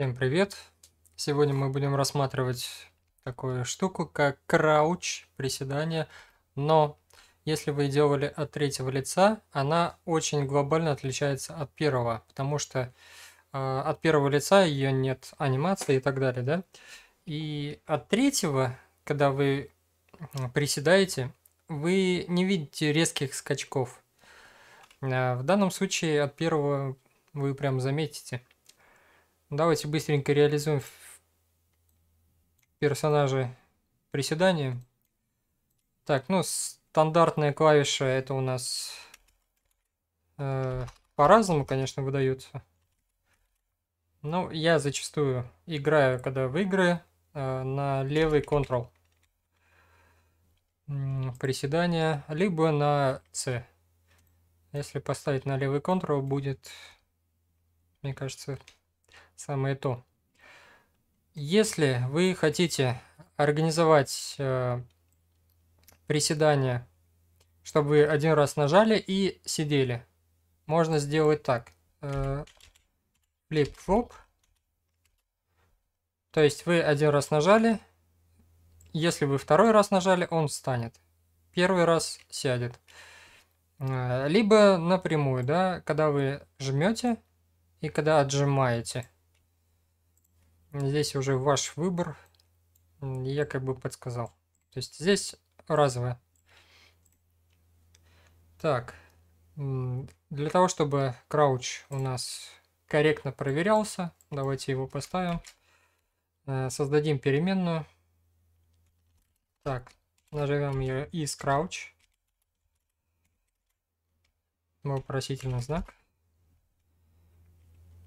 Всем привет! Сегодня мы будем рассматривать такую штуку, как крауч, приседание. Но если вы делали от третьего лица, она очень глобально отличается от первого, потому что э, от первого лица ее нет анимации и так далее, да? И от третьего, когда вы приседаете, вы не видите резких скачков. Э, в данном случае от первого вы прям заметите – ну, давайте быстренько реализуем персонажи приседания. Так, ну, стандартная клавиша это у нас э, по-разному, конечно, выдаются. Ну, я зачастую играю, когда в игры, э, на левый Ctrl. Приседания, либо на C. Если поставить на левый Ctrl, будет, мне кажется, самое то. Если вы хотите организовать э, приседание, чтобы вы один раз нажали и сидели, можно сделать так. Э, Флип-флоп. То есть вы один раз нажали, если вы второй раз нажали, он встанет. Первый раз сядет. Э, либо напрямую, да, когда вы жмете и когда отжимаете – Здесь уже ваш выбор. Я как бы подсказал. То есть здесь разовое. Так. Для того, чтобы крауч у нас корректно проверялся, давайте его поставим. Э, создадим переменную. Так, наживем ее из крауч. Вопросительный знак.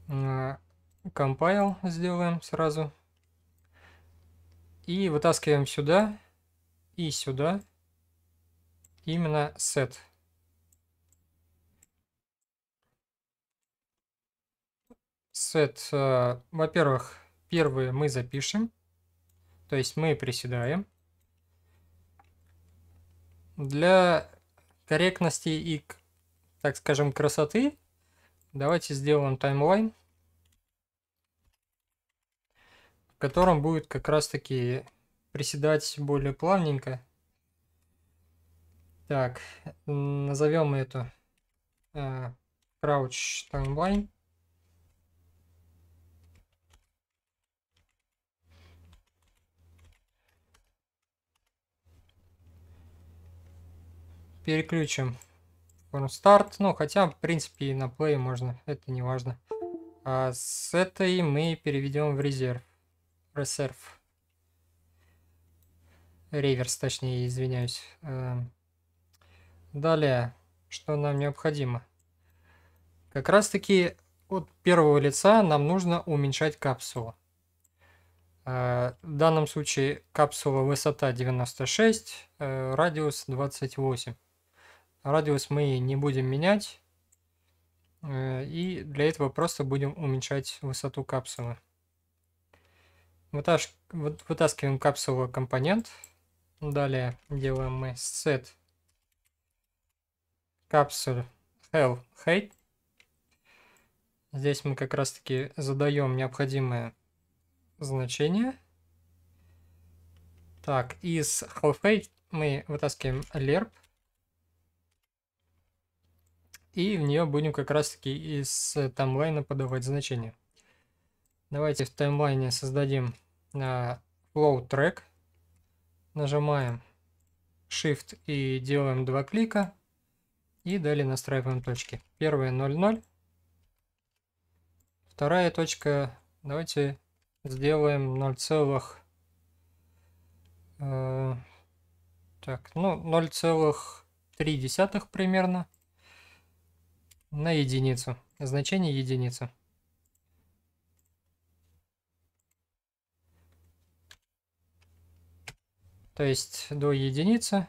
Э, Compile сделаем сразу. И вытаскиваем сюда и сюда именно set. Set, э, во-первых, первые мы запишем. То есть мы приседаем. Для корректности и, так скажем, красоты давайте сделаем таймлайн. котором будет как раз таки приседать более плавненько. Так, назовем эту э, Crouch Timeline. Переключим Form Start, ну хотя в принципе и на play можно, это не важно. А с этой мы переведем в резерв. Ресерв. Реверс, точнее, извиняюсь. Эм, далее, что нам необходимо? Как раз таки от первого лица нам нужно уменьшать капсулу. Э, в данном случае капсула высота 96, э, радиус 28. Радиус мы не будем менять, э, и для этого просто будем уменьшать высоту капсулы. Выташ... Вытаскиваем капсулу компонент. Далее делаем мы set капсуль hell height. Здесь мы как раз таки задаем необходимое значение. Так, из hell height мы вытаскиваем lerp. И в нее будем как раз таки из э, таймлайна подавать значение. Давайте в таймлайне создадим на Flow Track. Нажимаем Shift и делаем два клика. И далее настраиваем точки. Первая 0,0. Вторая точка, давайте сделаем 0 целых... Э, так, ну 0,3 примерно на единицу. Значение единица. То есть до единицы.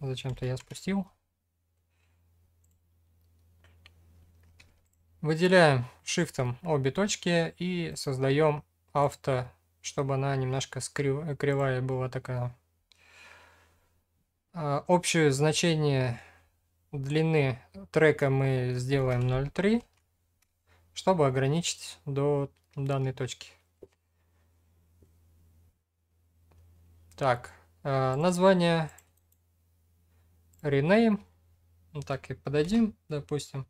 Зачем-то я спустил. Выделяем шифтом обе точки и создаем авто, чтобы она немножко скрив... кривая была такая. А, общее значение длины трека мы сделаем 0,3, чтобы ограничить до данной точки. Так, э, название rename. Вот ну так и подадим, допустим.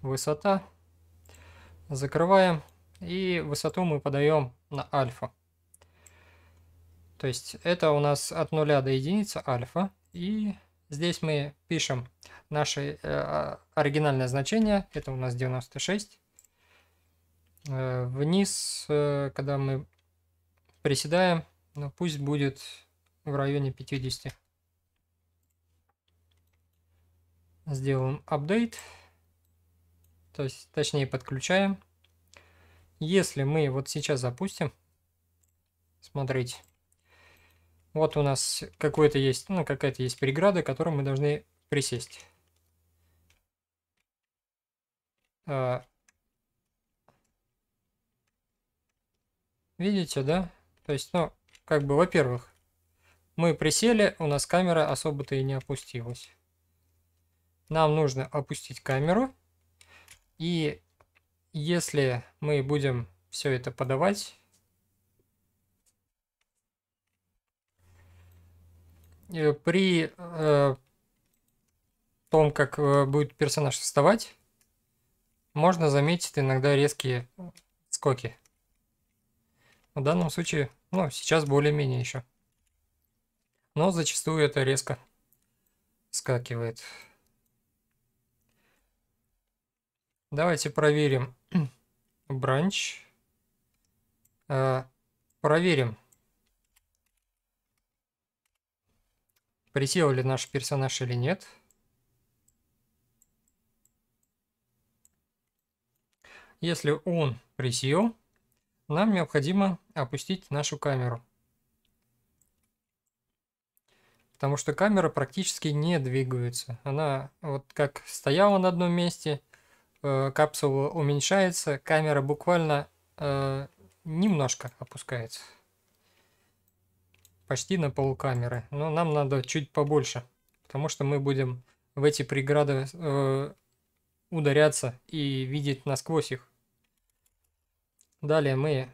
Высота. Закрываем. И высоту мы подаем на альфа. То есть это у нас от 0 до единицы альфа. И здесь мы пишем наше э, а, оригинальное значение. Это у нас 96. Э, вниз, э, когда мы приседаем, ну, пусть будет в районе 50. Сделаем апдейт, то есть, точнее подключаем. Если мы вот сейчас запустим, смотрите, вот у нас какое то есть, ну, какая-то есть преграда, которую мы должны присесть. Э, Видите, да? То есть, ну, как бы, во-первых, мы присели, у нас камера особо-то и не опустилась. Нам нужно опустить камеру. И если мы будем все это подавать, э, при э, том, как э, будет персонаж вставать, можно заметить иногда резкие скоки. В данном случае, ну, сейчас более-менее еще. Но зачастую это резко скакивает. Давайте проверим бранч. Э, проверим, присел ли наш персонаж или нет. Если он присел, нам необходимо опустить нашу камеру. Потому что камера практически не двигается. Она вот как стояла на одном месте, э, капсула уменьшается, камера буквально э, немножко опускается. Почти на пол камеры. Но нам надо чуть побольше, потому что мы будем в эти преграды э, ударяться и видеть насквозь их. Далее мы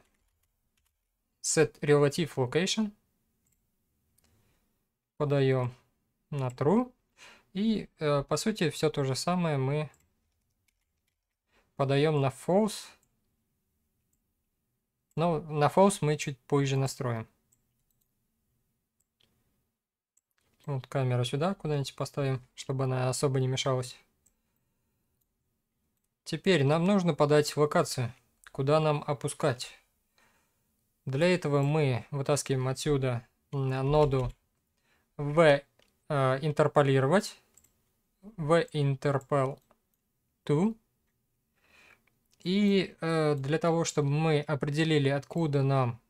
set relative location подаем на true. И э, по сути все то же самое мы подаем на false. Но на false мы чуть позже настроим. Вот камеру сюда куда-нибудь поставим, чтобы она особо не мешалась. Теперь нам нужно подать локацию куда нам опускать. Для этого мы вытаскиваем отсюда ноду в э, интерполировать, в interpol to. И э, для того, чтобы мы определили, откуда нам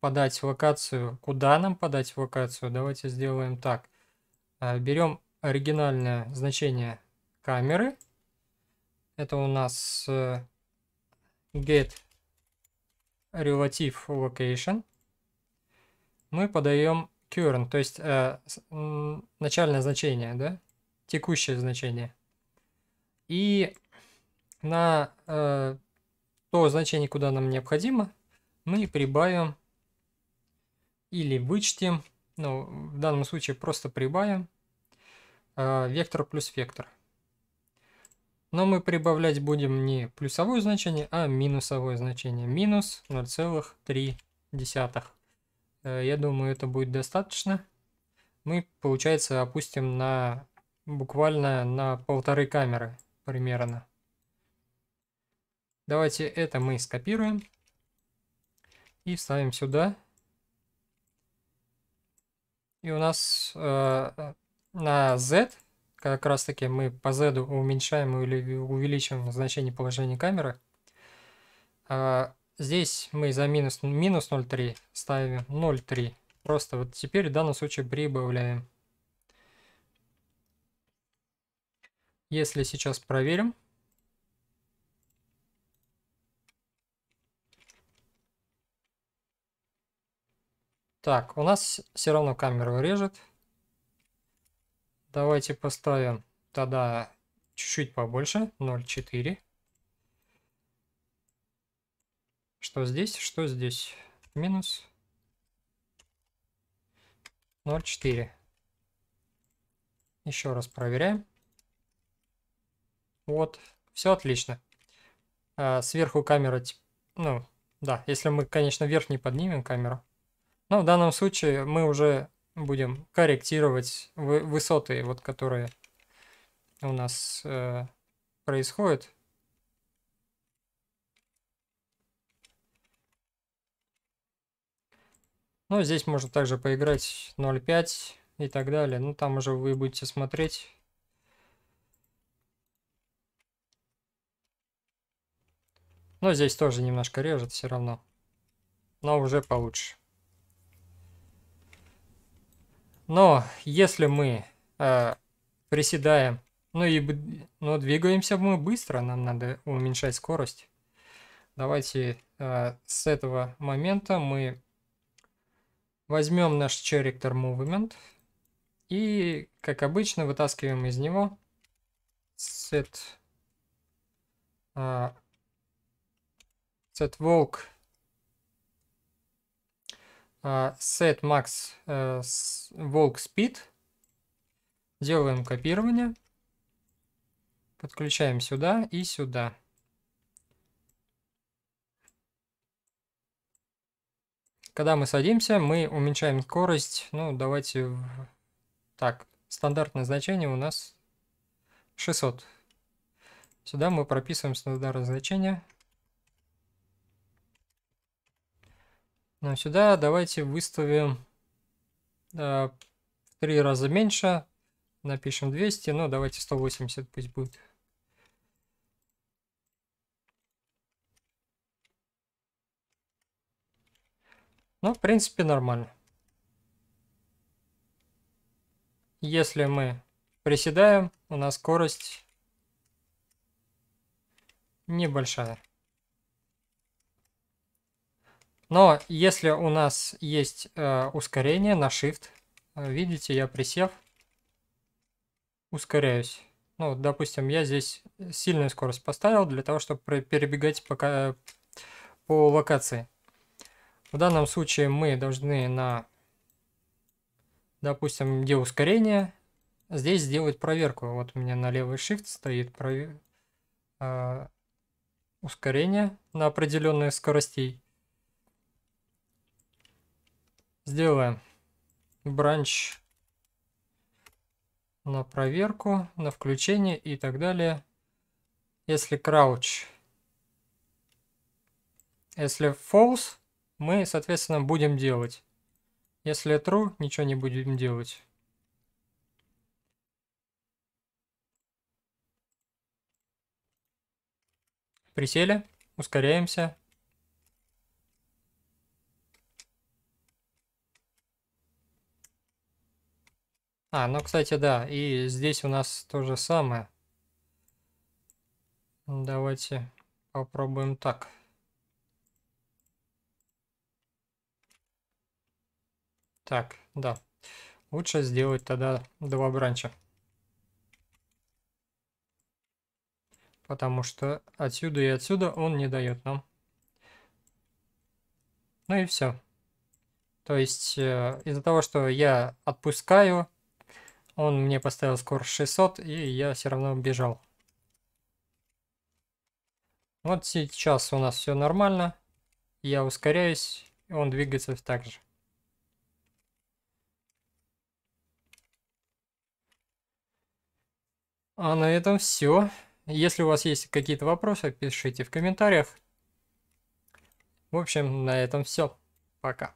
подать локацию, куда нам подать локацию, давайте сделаем так. Э, берем оригинальное значение камеры. Это у нас э, get relative location мы подаем current, то есть э, начальное значение, да, текущее значение. И на э, то значение, куда нам необходимо, мы прибавим или вычтем, ну, в данном случае просто прибавим э, вектор плюс вектор. Но мы прибавлять будем не плюсовое значение, а минусовое значение. Минус 0,3. Э, я думаю, это будет достаточно. Мы, получается, опустим на буквально на полторы камеры примерно. Давайте это мы скопируем и вставим сюда. И у нас э, э на Z как раз таки мы по Z уменьшаем или увеличиваем значение положения камеры. А, здесь мы за минус, минус 0,3 ставим 0,3. Просто вот теперь в данном случае прибавляем. Если сейчас проверим, Так, у нас все равно камера режет. Давайте поставим тогда чуть-чуть побольше, 0,4. Что здесь, что здесь? Минус 0,4. Еще раз проверяем. Вот, все отлично. А, сверху камера, ну, да, если мы, конечно, верхний поднимем камеру. Но в данном случае мы уже будем корректировать высоты, вот которые у нас э, происходят. Ну, здесь можно также поиграть 0.5 и так далее. Ну, там уже вы будете смотреть. Но здесь тоже немножко режет все равно. Но уже получше. Но если мы э, приседаем, ну и но ну, двигаемся мы быстро, нам надо уменьшать скорость. Давайте э, с этого момента мы возьмем наш Character Movement и, как обычно, вытаскиваем из него set, э, set walk а, set max э, walk speed. Делаем копирование. Подключаем сюда и сюда. Когда мы садимся, мы уменьшаем скорость. Ну, давайте... Так, стандартное значение у нас 600. Сюда мы прописываем стандартное значение Но ну, сюда давайте выставим э, в три раза меньше. Напишем 200, ну давайте 180 пусть будет. Ну, в принципе, нормально. Если мы приседаем, у нас скорость небольшая. Но если у нас есть э, ускорение на Shift, э, видите, я присев, ускоряюсь. Ну, допустим, я здесь сильную скорость поставил для того, чтобы перебегать пока по локации. В данном случае мы должны на, допустим, где ускорение, здесь сделать проверку. Вот у меня на левый shift стоит провер... э, ускорение на определенные скоростей. Сделаем бранч на проверку, на включение и так далее. Если крауч, если false, мы, соответственно, будем делать. Если true, ничего не будем делать. Присели, ускоряемся. А, ну, кстати, да, и здесь у нас то же самое. Давайте попробуем так. Так, да. Лучше сделать тогда два бранча. Потому что отсюда и отсюда он не дает нам. Ну и все. То есть э, из-за того, что я отпускаю он мне поставил скорость 600, и я все равно бежал. Вот сейчас у нас все нормально. Я ускоряюсь, и он двигается так же. А на этом все. Если у вас есть какие-то вопросы, пишите в комментариях. В общем, на этом все. Пока.